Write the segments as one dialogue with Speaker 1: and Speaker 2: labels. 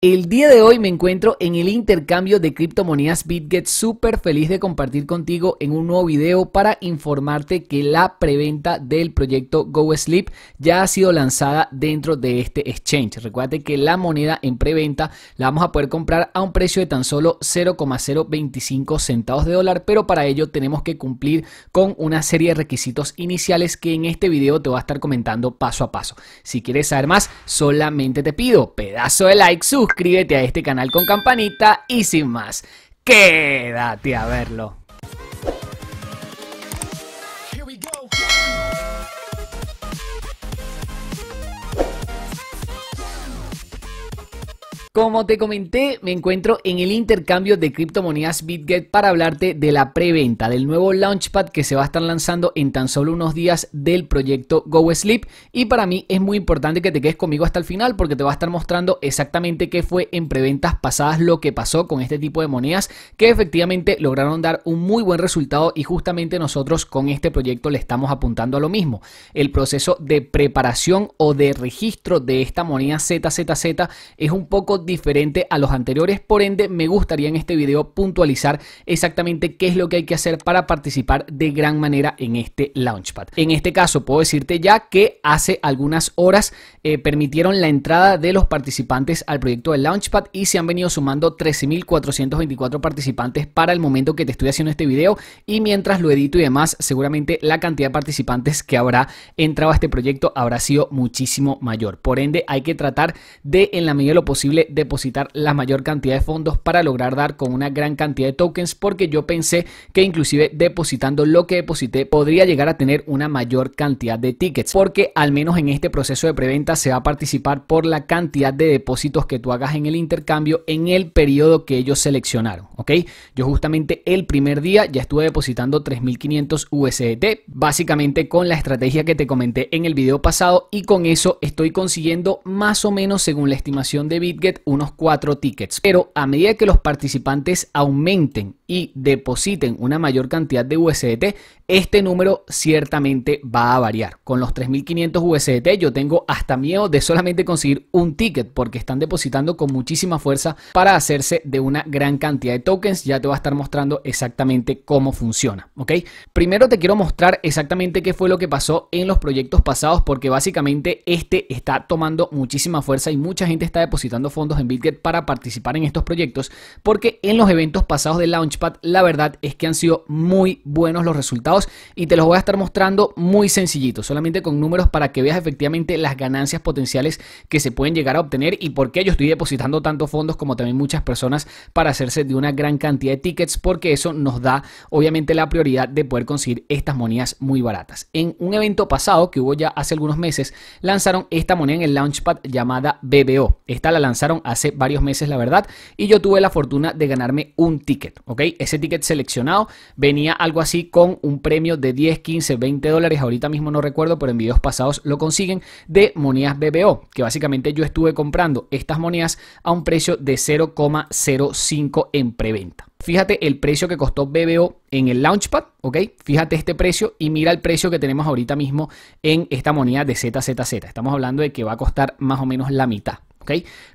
Speaker 1: El día de hoy me encuentro en el intercambio de criptomonedas BitGet súper feliz de compartir contigo en un nuevo video para informarte que la preventa del proyecto GoSleep ya ha sido lanzada dentro de este exchange. Recuerda que la moneda en preventa la vamos a poder comprar a un precio de tan solo 0,025 centavos de dólar, pero para ello tenemos que cumplir con una serie de requisitos iniciales que en este video te voy a estar comentando paso a paso. Si quieres saber más, solamente te pido pedazo de like, sub, suscríbete a este canal con campanita y sin más, quédate a verlo. Como te comenté, me encuentro en el intercambio de criptomonedas BitGet para hablarte de la preventa del nuevo Launchpad que se va a estar lanzando en tan solo unos días del proyecto Go Sleep Y para mí es muy importante que te quedes conmigo hasta el final porque te va a estar mostrando exactamente qué fue en preventas pasadas lo que pasó con este tipo de monedas que efectivamente lograron dar un muy buen resultado y justamente nosotros con este proyecto le estamos apuntando a lo mismo. El proceso de preparación o de registro de esta moneda ZZZ es un poco diferente a los anteriores, por ende me gustaría en este vídeo puntualizar exactamente qué es lo que hay que hacer para participar de gran manera en este Launchpad. En este caso puedo decirte ya que hace algunas horas eh, permitieron la entrada de los participantes al proyecto del Launchpad y se han venido sumando 13.424 participantes para el momento que te estoy haciendo este video y mientras lo edito y demás, seguramente la cantidad de participantes que habrá entrado a este proyecto habrá sido muchísimo mayor. Por ende, hay que tratar de, en la medida de lo posible, depositar la mayor cantidad de fondos para lograr dar con una gran cantidad de tokens porque yo pensé que inclusive depositando lo que deposité podría llegar a tener una mayor cantidad de tickets porque al menos en este proceso de preventa se va a participar por la cantidad de depósitos que tú hagas en el intercambio en el periodo que ellos seleccionaron, ¿ok? Yo justamente el primer día ya estuve depositando 3.500 USDT básicamente con la estrategia que te comenté en el video pasado y con eso estoy consiguiendo más o menos según la estimación de BitGet unos cuatro tickets. Pero a medida que los participantes aumenten y depositen una mayor cantidad de USDT, este número ciertamente va a variar. Con los 3.500 USDT yo tengo hasta miedo de solamente conseguir un ticket porque están depositando con muchísima fuerza para hacerse de una gran cantidad de tokens. Ya te va a estar mostrando exactamente cómo funciona. ¿ok? Primero te quiero mostrar exactamente qué fue lo que pasó en los proyectos pasados porque básicamente este está tomando muchísima fuerza y mucha gente está depositando fondos en BitGet para participar en estos proyectos, porque en los eventos pasados de Launchpad la verdad es que han sido muy buenos los resultados y te los voy a estar mostrando muy sencillito solamente con números para que veas efectivamente las ganancias potenciales que se pueden llegar a obtener y por qué yo estoy depositando tantos fondos como también muchas personas para hacerse de una gran cantidad de tickets, porque eso nos da obviamente la prioridad de poder conseguir estas monedas muy baratas. En un evento pasado que hubo ya hace algunos meses, lanzaron esta moneda en el Launchpad llamada BBO. Esta la lanzaron hace varios meses, la verdad, y yo tuve la fortuna de ganarme un ticket, ¿ok? Ese ticket seleccionado venía algo así con un premio de 10, 15, 20 dólares, ahorita mismo no recuerdo, pero en videos pasados lo consiguen, de monedas BBO, que básicamente yo estuve comprando estas monedas a un precio de 0,05 en preventa. Fíjate el precio que costó BBO en el Launchpad, ¿ok? Fíjate este precio y mira el precio que tenemos ahorita mismo en esta moneda de ZZZ. Estamos hablando de que va a costar más o menos la mitad,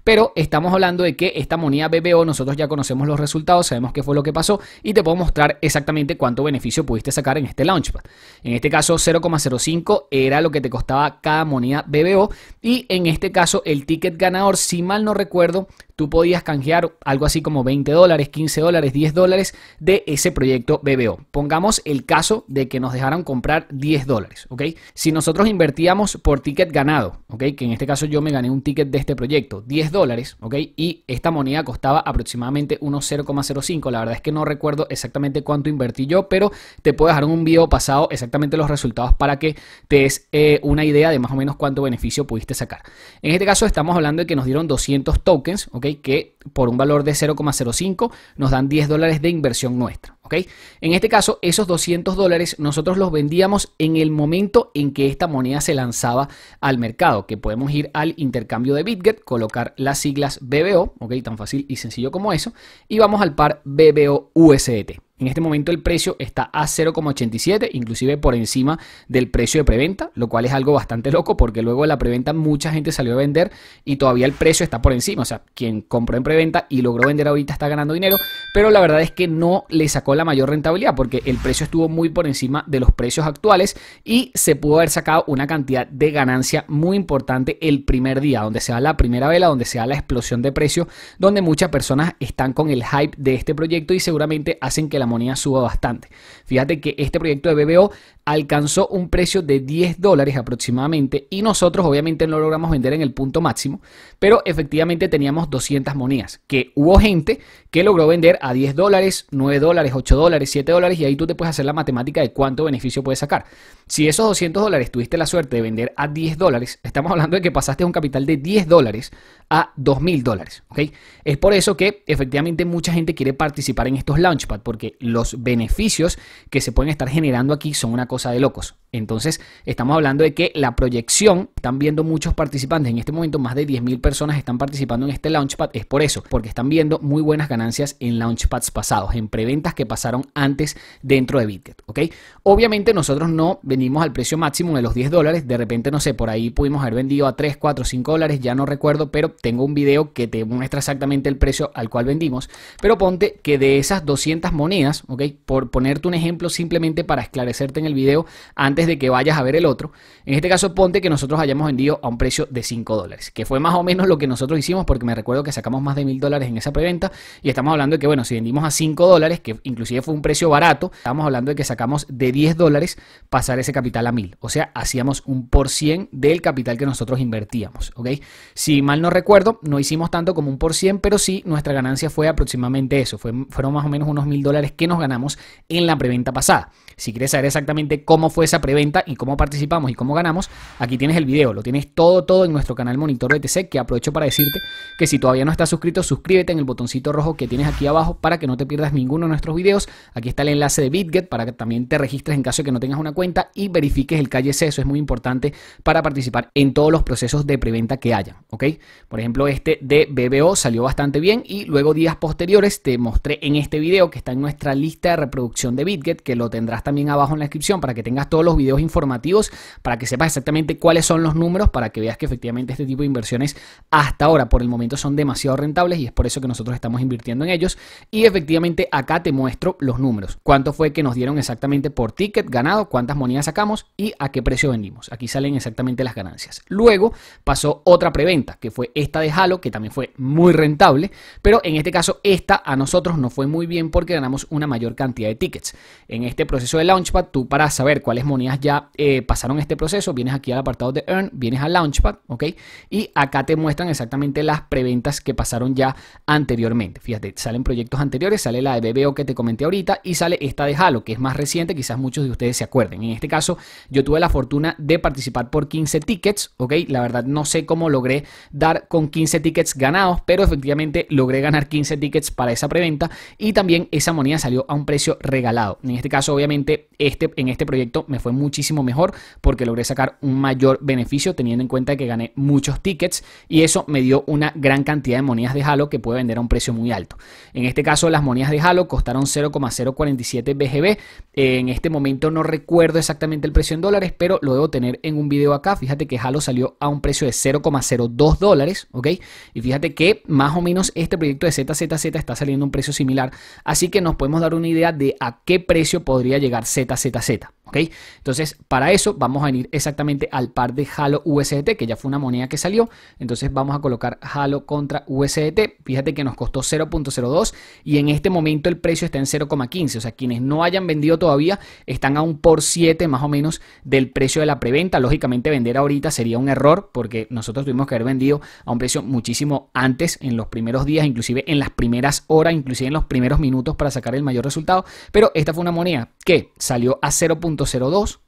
Speaker 1: pero estamos hablando de que esta moneda BBO, nosotros ya conocemos los resultados, sabemos qué fue lo que pasó y te puedo mostrar exactamente cuánto beneficio pudiste sacar en este Launchpad. En este caso 0,05 era lo que te costaba cada moneda BBO y en este caso el ticket ganador, si mal no recuerdo, tú podías canjear algo así como 20 dólares, 15 dólares, 10 dólares de ese proyecto BBO. Pongamos el caso de que nos dejaran comprar 10 dólares, ¿ok? Si nosotros invertíamos por ticket ganado, ¿ok? Que en este caso yo me gané un ticket de este proyecto, 10 dólares, ¿ok? Y esta moneda costaba aproximadamente unos 0,05. La verdad es que no recuerdo exactamente cuánto invertí yo, pero te puedo dejar un video pasado exactamente los resultados para que te des eh, una idea de más o menos cuánto beneficio pudiste sacar. En este caso estamos hablando de que nos dieron 200 tokens, ¿ok? Que por un valor de 0,05 nos dan 10 dólares de inversión nuestra, ¿ok? En este caso, esos 200 dólares nosotros los vendíamos en el momento en que esta moneda se lanzaba al mercado, que podemos ir al intercambio de BitGet, colocar las siglas BBO, ¿ok? Tan fácil y sencillo como eso, y vamos al par BBO USDT. En este momento el precio está a 0,87, inclusive por encima del precio de preventa, lo cual es algo bastante loco porque luego de la preventa mucha gente salió a vender y todavía el precio está por encima. O sea, quien compró en preventa y logró vender ahorita está ganando dinero, pero la verdad es que no le sacó la mayor rentabilidad porque el precio estuvo muy por encima de los precios actuales y se pudo haber sacado una cantidad de ganancia muy importante el primer día, donde se da la primera vela, donde se da la explosión de precio, donde muchas personas están con el hype de este proyecto y seguramente hacen que la suba bastante. Fíjate que este proyecto de BBO alcanzó un precio de 10 dólares aproximadamente y nosotros obviamente no logramos vender en el punto máximo, pero efectivamente teníamos 200 monedas, que hubo gente que logró vender a 10 dólares, 9 dólares, 8 dólares, 7 dólares, y ahí tú te puedes hacer la matemática de cuánto beneficio puedes sacar. Si esos 200 dólares tuviste la suerte de vender a 10 dólares, estamos hablando de que pasaste un capital de 10 dólares a mil dólares, Es por eso que efectivamente mucha gente quiere participar en estos launchpad, porque los beneficios que se pueden estar generando aquí son una cosa de locos. Entonces, estamos hablando de que la proyección, están viendo muchos participantes en este momento, más de 10.000 personas, personas están participando en este Launchpad es por eso, porque están viendo muy buenas ganancias en Launchpads pasados, en preventas que pasaron antes dentro de Bitget, ¿ok? Obviamente nosotros no venimos al precio máximo de los 10 dólares, de repente, no sé, por ahí pudimos haber vendido a 3, 4, 5 dólares, ya no recuerdo, pero tengo un video que te muestra exactamente el precio al cual vendimos, pero ponte que de esas 200 monedas, ¿ok? Por ponerte un ejemplo simplemente para esclarecerte en el video antes de que vayas a ver el otro, en este caso ponte que nosotros hayamos vendido a un precio de 5 dólares, que fue más o menos lo que nosotros hicimos, porque me recuerdo que sacamos más de mil dólares en esa preventa y estamos hablando de que, bueno, si vendimos a 5 dólares, que inclusive fue un precio barato, estamos hablando de que sacamos de 10 dólares pasar ese capital a mil. O sea, hacíamos un por cien del capital que nosotros invertíamos, ¿ok? Si mal no recuerdo, no hicimos tanto como un por cien, pero sí nuestra ganancia fue aproximadamente eso, fue, fueron más o menos unos mil dólares que nos ganamos en la preventa pasada. Si quieres saber exactamente cómo fue esa preventa y cómo participamos y cómo ganamos, aquí tienes el video, lo tienes todo, todo en nuestro canal Monitor BTC que aprovecho para decirte que si todavía no estás suscrito, suscríbete en el botoncito rojo que tienes aquí abajo para que no te pierdas ninguno de nuestros videos. Aquí está el enlace de BitGet para que también te registres en caso de que no tengas una cuenta y verifiques el calle C. Eso es muy importante para participar en todos los procesos de preventa que haya. ¿ok? Por ejemplo, este de BBO salió bastante bien y luego días posteriores te mostré en este video que está en nuestra lista de reproducción de BitGet, que lo tendrás también abajo en la descripción para que tengas todos los videos informativos, para que sepas exactamente cuáles son los números, para que veas que efectivamente este tipo de inversiones hasta ahora por el momento son demasiado rentables y es por eso que nosotros estamos invirtiendo en ellos. Y efectivamente acá te muestro los números. Cuánto fue que nos dieron exactamente por ticket ganado, cuántas monedas sacamos y a qué precio vendimos. Aquí salen exactamente las ganancias. Luego pasó otra preventa, que fue esta de Halo, que también fue muy rentable, pero en este caso esta a nosotros no fue muy bien porque ganamos una mayor cantidad de tickets. En este proceso de Launchpad, tú para saber cuáles monedas ya eh, pasaron este proceso, vienes aquí al apartado de Earn, vienes al Launchpad, ¿ok? Y acá te muestran exactamente las preventas que pasaron ya anteriormente. Fíjate, salen proyectos anteriores, sale la de BBO que te comenté ahorita y sale esta de Halo, que es más reciente, quizás muchos de ustedes se acuerden. En este caso, yo tuve la fortuna de participar por 15 tickets, ¿ok? La verdad no sé cómo logré dar con 15 tickets ganados, pero efectivamente logré ganar 15 tickets para esa preventa y también esa moneda salió a un precio regalado. En este caso, obviamente, este, en este proyecto me fue muchísimo mejor porque logré sacar un mayor beneficio teniendo en cuenta que gané muchos tickets y eso me dio una gran cantidad de monedas de Halo que puede vender a un precio muy alto. En este caso las monedas de Halo costaron 0,047 BGB. En este momento no recuerdo exactamente el precio en dólares, pero lo debo tener en un video acá. Fíjate que Halo salió a un precio de 0,02 dólares, Y fíjate que más o menos este proyecto de ZZZ está saliendo a un precio similar, así que nos podemos dar una idea de a qué precio podría llegar ZZZ. ¿Ok? Entonces, para eso vamos a venir exactamente al par de Halo USDT, que ya fue una moneda que salió. Entonces, vamos a colocar Halo contra USDT. Fíjate que nos costó 0.02 y en este momento el precio está en 0.15. O sea, quienes no hayan vendido todavía están a un por 7 más o menos del precio de la preventa. Lógicamente, vender ahorita sería un error porque nosotros tuvimos que haber vendido a un precio muchísimo antes, en los primeros días, inclusive en las primeras horas, inclusive en los primeros minutos para sacar el mayor resultado. Pero esta fue una moneda que salió a 0.2. 02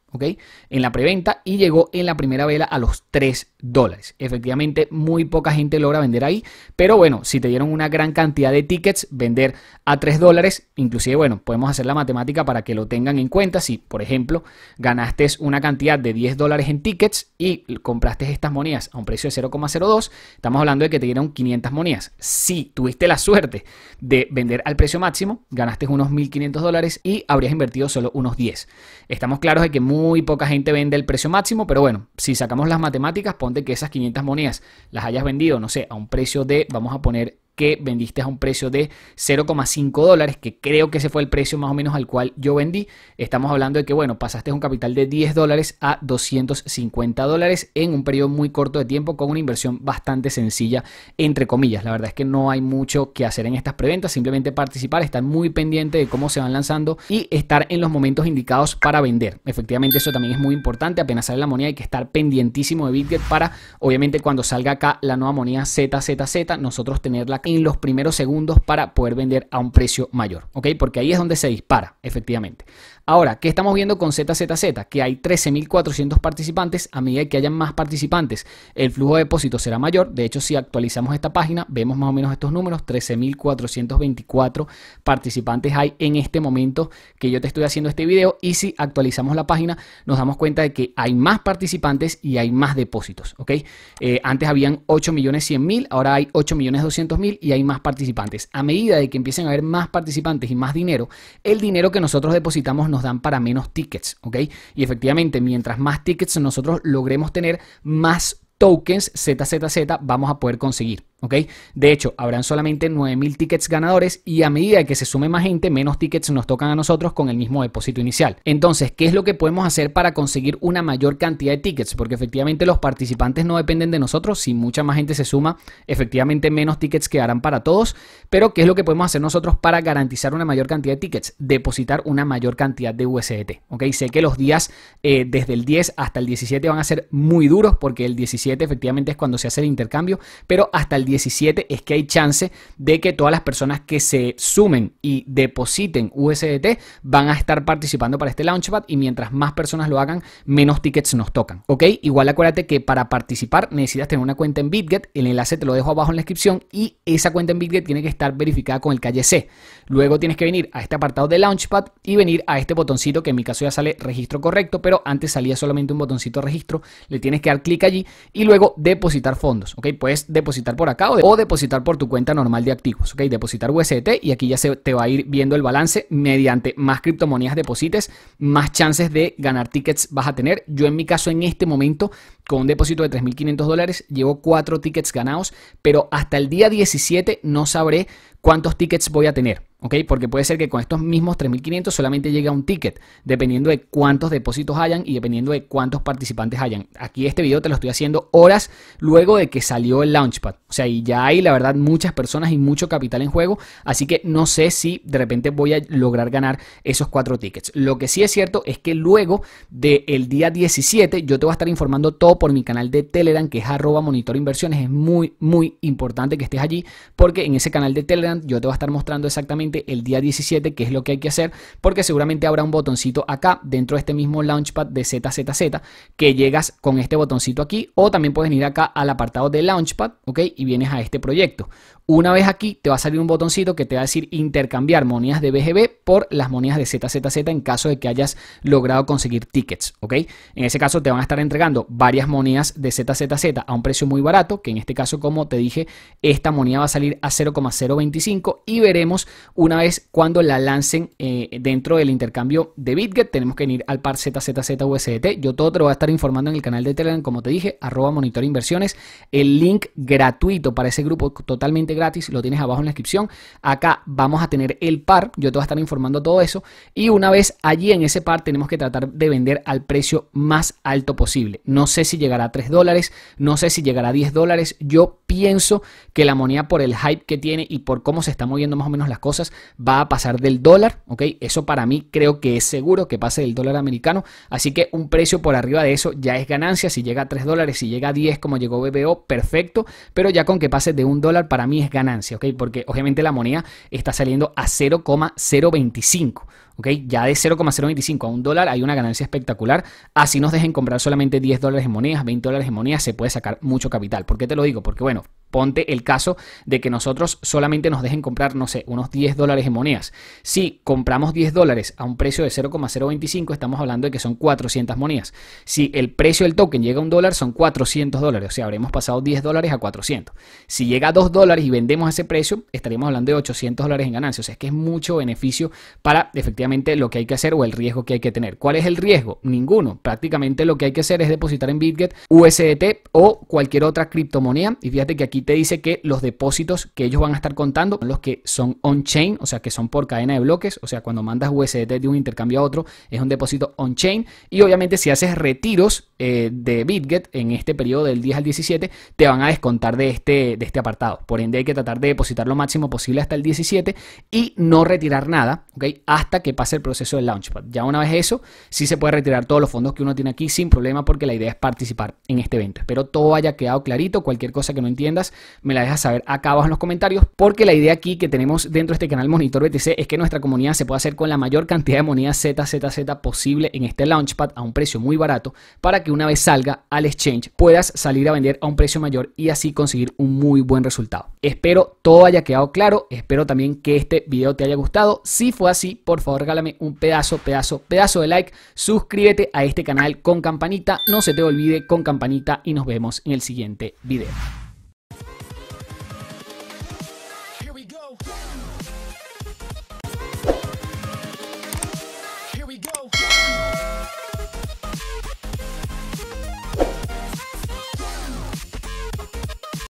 Speaker 1: en la preventa y llegó en la primera vela a los 3 dólares. Efectivamente, muy poca gente logra vender ahí, pero bueno, si te dieron una gran cantidad de tickets, vender a 3 dólares, inclusive, bueno, podemos hacer la matemática para que lo tengan en cuenta. Si, por ejemplo, ganaste una cantidad de 10 dólares en tickets y compraste estas monedas a un precio de 0,02, estamos hablando de que te dieron 500 monedas. Si tuviste la suerte de vender al precio máximo, ganaste unos 1.500 dólares y habrías invertido solo unos 10. Estamos claros de que muy muy poca gente vende el precio máximo, pero bueno, si sacamos las matemáticas, ponte que esas 500 monedas las hayas vendido, no sé, a un precio de, vamos a poner que vendiste a un precio de 0,5 dólares, que creo que ese fue el precio más o menos al cual yo vendí. Estamos hablando de que, bueno, pasaste un capital de 10 dólares a 250 dólares en un periodo muy corto de tiempo con una inversión bastante sencilla, entre comillas. La verdad es que no hay mucho que hacer en estas preventas, simplemente participar, estar muy pendiente de cómo se van lanzando y estar en los momentos indicados para vender. Efectivamente, eso también es muy importante. Apenas sale la moneda, hay que estar pendientísimo de Bitget para, obviamente, cuando salga acá la nueva moneda ZZZ, nosotros tenerla en los primeros segundos para poder vender a un precio mayor, ¿ok? Porque ahí es donde se dispara, efectivamente. Ahora, ¿qué estamos viendo con ZZZ? Que hay 13.400 participantes, a medida que hayan más participantes, el flujo de depósitos será mayor. De hecho, si actualizamos esta página, vemos más o menos estos números, 13.424 participantes hay en este momento que yo te estoy haciendo este video y si actualizamos la página, nos damos cuenta de que hay más participantes y hay más depósitos, ¿ok? Eh, antes habían 8.100.000, ahora hay 8.200.000 y hay más participantes. A medida de que empiecen a haber más participantes y más dinero, el dinero que nosotros depositamos nos dan para menos tickets, ¿ok? Y efectivamente, mientras más tickets nosotros logremos tener, más tokens ZZZ vamos a poder conseguir ok, De hecho, habrán solamente 9.000 tickets ganadores y a medida que se sume más gente, menos tickets nos tocan a nosotros con el mismo depósito inicial. Entonces, ¿qué es lo que podemos hacer para conseguir una mayor cantidad de tickets? Porque efectivamente los participantes no dependen de nosotros, si mucha más gente se suma, efectivamente menos tickets quedarán para todos, pero ¿qué es lo que podemos hacer nosotros para garantizar una mayor cantidad de tickets? Depositar una mayor cantidad de USDT, ¿ok? Sé que los días eh, desde el 10 hasta el 17 van a ser muy duros porque el 17 efectivamente es cuando se hace el intercambio, pero hasta el 17 es que hay chance de que todas las personas que se sumen y depositen USDT van a estar participando para este Launchpad y mientras más personas lo hagan, menos tickets nos tocan, ¿ok? Igual acuérdate que para participar necesitas tener una cuenta en BitGet, el enlace te lo dejo abajo en la descripción y esa cuenta en BitGet tiene que estar verificada con el calle C. Luego tienes que venir a este apartado de Launchpad y venir a este botoncito que en mi caso ya sale registro correcto, pero antes salía solamente un botoncito registro, le tienes que dar clic allí y luego depositar fondos, ¿ok? Puedes depositar por acá o depositar por tu cuenta normal de activos, ¿ok? Depositar USDT y aquí ya se te va a ir viendo el balance mediante más criptomonedas deposites, más chances de ganar tickets vas a tener. Yo en mi caso en este momento con un depósito de 3.500 dólares llevo cuatro tickets ganados, pero hasta el día 17 no sabré cuántos tickets voy a tener. Porque puede ser que con estos mismos 3.500 solamente llegue a un ticket, dependiendo de cuántos depósitos hayan y dependiendo de cuántos participantes hayan. Aquí este video te lo estoy haciendo horas luego de que salió el Launchpad. O sea, y ya hay, la verdad, muchas personas y mucho capital en juego, así que no sé si de repente voy a lograr ganar esos cuatro tickets. Lo que sí es cierto es que luego del día 17 yo te voy a estar informando todo por mi canal de Telegram, que es arroba monitor Es muy, muy importante que estés allí, porque en ese canal de Telegram yo te voy a estar mostrando exactamente el día 17, que es lo que hay que hacer, porque seguramente habrá un botoncito acá dentro de este mismo Launchpad de ZZZ que llegas con este botoncito aquí o también puedes ir acá al apartado de Launchpad, ¿ok? Y vienes a este proyecto. Una vez aquí te va a salir un botoncito que te va a decir intercambiar monedas de BGB por las monedas de ZZZ en caso de que hayas logrado conseguir tickets, ¿ok? En ese caso te van a estar entregando varias monedas de ZZZ a un precio muy barato, que en este caso como te dije, esta moneda va a salir a 0,025 y veremos una una vez cuando la lancen eh, dentro del intercambio de BitGet, tenemos que ir al par ZZZUSDT. Yo todo te lo voy a estar informando en el canal de Telegram, como te dije, arroba monitor inversiones. El link gratuito para ese grupo totalmente gratis lo tienes abajo en la descripción. Acá vamos a tener el par, yo te voy a estar informando todo eso. Y una vez allí en ese par tenemos que tratar de vender al precio más alto posible. No sé si llegará a 3 dólares, no sé si llegará a 10 dólares. Yo pienso que la moneda por el hype que tiene y por cómo se están moviendo más o menos las cosas, va a pasar del dólar, ¿ok? Eso para mí creo que es seguro que pase del dólar americano, así que un precio por arriba de eso ya es ganancia, si llega a 3 dólares, si llega a 10 como llegó BBO, perfecto, pero ya con que pase de un dólar para mí es ganancia, ¿ok? Porque obviamente la moneda está saliendo a 0,025. ¿ok? Ya de 0,025 a un dólar hay una ganancia espectacular. Así nos dejen comprar solamente 10 dólares en monedas, 20 dólares en monedas, se puede sacar mucho capital. ¿Por qué te lo digo? Porque bueno, ponte el caso de que nosotros solamente nos dejen comprar, no sé, unos 10 dólares en monedas. Si compramos 10 dólares a un precio de 0,025, estamos hablando de que son 400 monedas. Si el precio del token llega a un dólar, son 400 dólares. O sea, habremos pasado 10 dólares a 400. Si llega a 2 dólares y vendemos a ese precio, estaríamos hablando de 800 dólares en ganancias. O sea, es que es mucho beneficio para efectivamente lo que hay que hacer o el riesgo que hay que tener. ¿Cuál es el riesgo? Ninguno. Prácticamente lo que hay que hacer es depositar en Bitget USDT o cualquier otra criptomoneda. Y fíjate que aquí te dice que los depósitos que ellos van a estar contando son los que son on-chain, o sea, que son por cadena de bloques. O sea, cuando mandas USDT de un intercambio a otro, es un depósito on-chain. Y obviamente si haces retiros eh, de Bitget en este periodo del 10 al 17, te van a descontar de este, de este apartado. Por ende, hay que tratar de depositar lo máximo posible hasta el 17 y no retirar nada, ¿ok? Hasta que pase el proceso del Launchpad. Ya una vez eso, sí se puede retirar todos los fondos que uno tiene aquí sin problema porque la idea es participar en este evento. Espero todo haya quedado clarito. Cualquier cosa que no entiendas, me la dejas saber acá abajo en los comentarios porque la idea aquí que tenemos dentro de este canal Monitor BTC es que nuestra comunidad se pueda hacer con la mayor cantidad de monedas ZZZ posible en este Launchpad a un precio muy barato para que una vez salga al exchange puedas salir a vender a un precio mayor y así conseguir un muy buen resultado. Espero todo haya quedado claro. Espero también que este video te haya gustado. Si fue así, por favor regálame un pedazo, pedazo, pedazo de like, suscríbete a este canal con campanita, no se te olvide con campanita y nos vemos en el siguiente video.